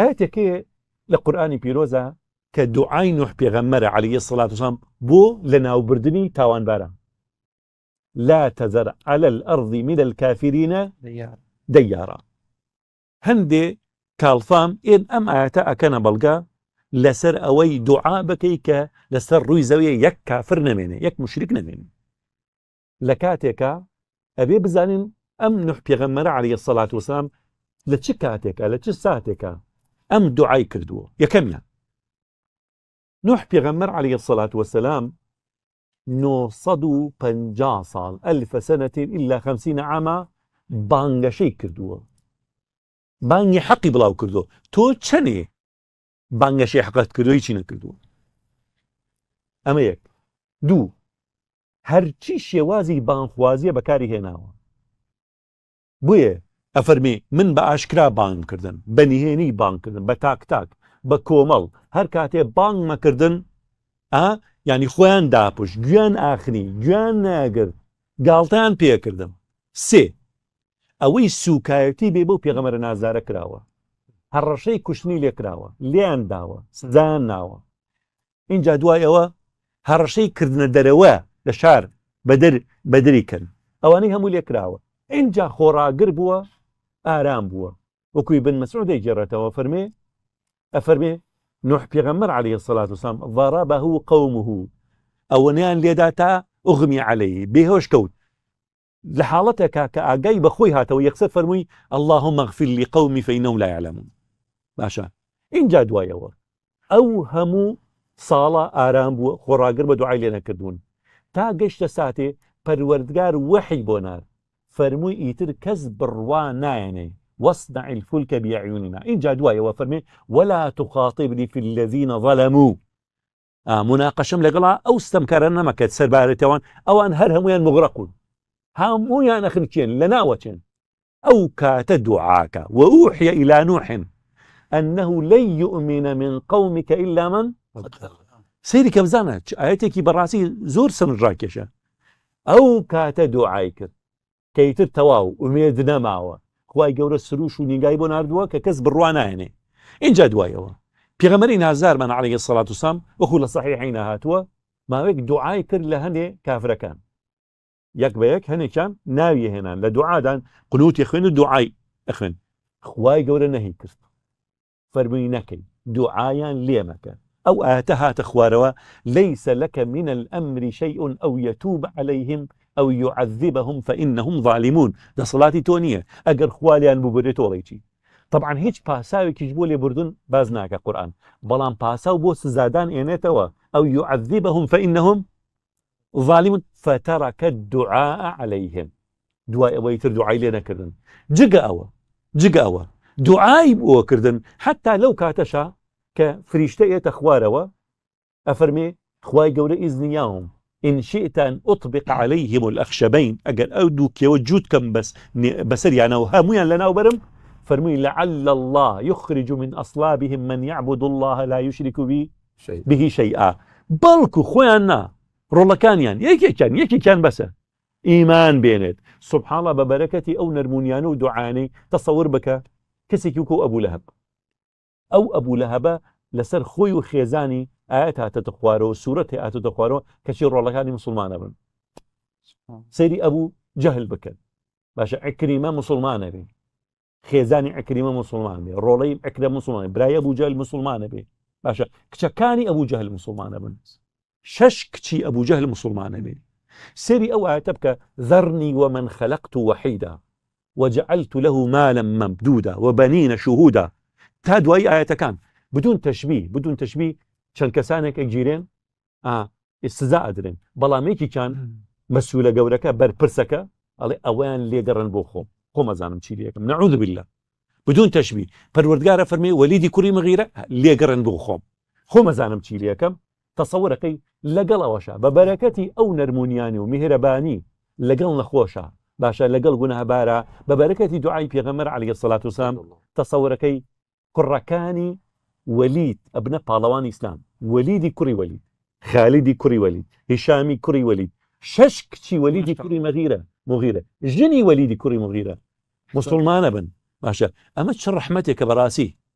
آيتي كي لقرآن بيروزا كدعاي نوح بيغمرة عليه الصلاة والسلام بو لنا وبردني تاوان بارا لا تذر على الأرض من الكافرين ديارا ديارا هندي كالفام إن أم آتا أكنا بلغا لسر أوي دعاء بكيكا لسر رويزاوية زاوية يك كافر نميني يك مشرك نميني لكاتك أبي بزانين أم نوح بيغمرة عليه الصلاة والسلام لتشكاتك لتشساتك لتشكاتك ام دعاي كردو يا كميا نوح بيغمر عليه الصلاة والسلام نو صدو بنجا صال ألف سنة إلا خمسين عاما بانغا شي كردو بانغي حقي بلاو كردو تو چني بانغا شي حقات كردو يچين كردو أما يك دو هر چي شوازي بانخوازي بكاري هناو بويه ئەفەرمێ من بە ئاشکرا بانکردن بە نهێنی بانکردن بە تاک تاک بە کۆمەڵ هەر کاتێ بانگ مەکردن ئا ینی خۆیان داپش گویان ئاخنی گویان ناگر گاڵتان پێکردم سێ ئەوەی سوکایەتی بێ بۆ پێغەمەرە نازارە کراوە هەڕەشەی کوشتنی لێکراوە لیان داوە سزان ناوە اینجا دوایەوە هەڕەشەی کردنە دەرەوە لە شار بەدەری کرد ئەوانەی هەموو لێکراوە اینجا خۆراگر بووە آرام بوا وكوي بن مەسرۆ توا فرمي أفرمي نوح بيغمر عليه الصلاة والسلام ضربه قومه أو نيان ليداتا أغمي عليه بێهۆش کەوت لە حاڵەتێکا کە ئاگای بەخۆی فرمي اللهم اغفر الله مەغفر لی لا يعلمون باشا إن دوایەوە ئەو هەموو ساڵە صالة بووە خۆڕاگر بە دوعای لێ تا قشت ساتي پەروەردگار وەحی بونار فرمو ايتر كز بڕوا يعني واصنع الفلك بأعيننا اینجا يا فەرمێ ولا تخاطبني في الذين ظلموا آه مناقەشم لەگەڵا ئەو ستەمکارە او سەربارەتەوەن ئەوان هەر هەمویان مغرەقون هەمویان ئەخنکێن لنا ناوەچێن او كات دعاك واوحي إلى نوح أنه لن يؤمن من قومك إلا من سيري كبزانا آيتك براسي زور سن راكشة او كات کرد كيتر تواو وميدنا نماوا خواي جورا السروش نيجاي بون أردوا ككز هنا إن جد وايوا بيغمري نازار من عليه الصلاة والسلام وخل صحيحين هاتوا ما ويك دعاء كر لهني كافر كان يك بيك هني كان ناوي هنا لدعاء دان قلوت يا اخوين الدعاء اخوين خواي جورا نهي كرت فرمي نكي دعاء ليمك أو آتها تخواروا ليس لك من الأمر شيء أو يتوب عليهم او يعذبهم فانهم ظالمون ده صلاتي تونيه اگر خوالي ببرێت تۆڵێکی طبعا هیچ باساوي كجبولي بردون بازناك قران بلان باساو بو سزادان ئێنێتەوە او يعذبهم فانهم ظالمون فترك الدعاء عليهم دعاء ئەوەی تر دوعای لێ نەکردن جگە ئەوە جگە ئەوە دوعای بۆکردن حتا لەو کاتەشا کە فریشتە ئێتە خوارەوە ئەفەرمێ خوای گەورە إن شئت أن أطبق عليهم الأخشبين أجل أودوك يوجود كم بس بسر يعني وهامويا يعني لنا وبرم فرمي لعل الله يخرج من أصلابهم من يعبد الله لا يشرك به شيء. به شيئا بلكو خوانا رولا كان يعني يكي كان يكي كان بس إيمان بينت سبحان الله ببركتي أو نرمونيان ودعاني تصور بك كسي أبو لهب أو أبو لهب لسر خوي وخيزاني ئاەت آية هاتەتە سورة سوورەت هاتەتە كشير کەچی ڕۆڵەکانی مسلمان أبن سيري أبو جهل بكر باشا عكريمة مسلمان أبن خيزاني عكريمة مسلمان أبن ڕۆڵی عكريمة مسلمان براي أبو جهل مسلمان بێ باشا كشكاني أبو جهل مسلمان أبن شش كشي أبو جهل مسلمان أبن سيري أو عاتبك آية ذرني ومن خلقت وحيدا وجعلت له مالا ممدودا وبنين شهودا تادوا أي آية كان بدون تشبيه بدون تشبيه چەند کەسانێک گیرێن ئستزا ئەدرێن بەڵامێکیان مەسوولە گەورەکە بەرپرسەکە ئەڵێ ئەویان لێگەڕن بۆ خۆم خۆمەزانم چی لەکەم نعود بالله بدون تەشببی پەروەردگارە فەرمی وەلیدی کوری مغیرە لێگەڕن بۆ خۆم خۆمەزانم چی لەکەم تەسەورەکەی لەگەڵەوەشە بە بەرەکەتی ئەو نەرمونیانی و میهرەبانی لەگەڵ نەخۆشە باشە لەگەڵ گونەهبارە بە بەرەکەتی دوعای پێغەمەر علیە سەلات وسلام تەسەورەکەی کوڕەکانی وليد ابن بالوان اسلام وليد كري وليد خالدي كري وليد هشامي كري وليد ششك شي وليد كري مغيره مغيره جني وليد كري مغيره مسلمان ابن الله اما تشرح رحمتك براسي